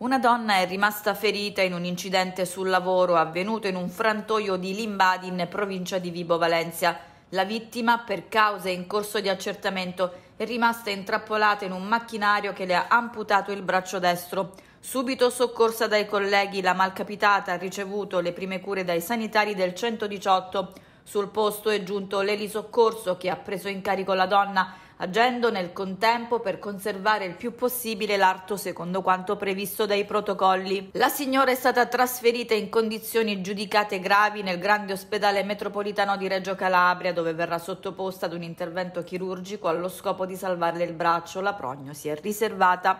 Una donna è rimasta ferita in un incidente sul lavoro avvenuto in un frantoio di Limbadi in provincia di Vibo Valencia. La vittima, per cause in corso di accertamento, è rimasta intrappolata in un macchinario che le ha amputato il braccio destro. Subito soccorsa dai colleghi, la malcapitata ha ricevuto le prime cure dai sanitari del 118. Sul posto è giunto l'elisoccorso che ha preso in carico la donna agendo nel contempo per conservare il più possibile l'arto secondo quanto previsto dai protocolli. La signora è stata trasferita in condizioni giudicate gravi nel grande ospedale metropolitano di Reggio Calabria, dove verrà sottoposta ad un intervento chirurgico allo scopo di salvarle il braccio. La prognosi è riservata.